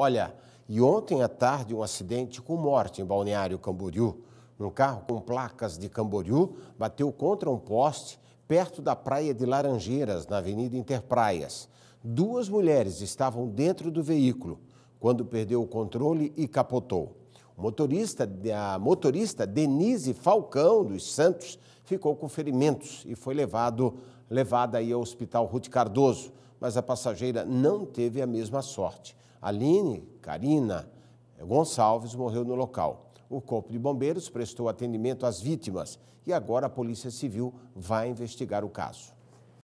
Olha, e ontem à tarde um acidente com morte em Balneário Camboriú. Um carro com placas de Camboriú bateu contra um poste perto da praia de Laranjeiras, na Avenida Interpraias. Duas mulheres estavam dentro do veículo quando perdeu o controle e capotou. O motorista, a motorista Denise Falcão dos Santos ficou com ferimentos e foi levado, levada aí ao Hospital Ruth Cardoso, mas a passageira não teve a mesma sorte. Aline Karina eh, Gonçalves morreu no local. O Corpo de Bombeiros prestou atendimento às vítimas e agora a Polícia Civil vai investigar o caso.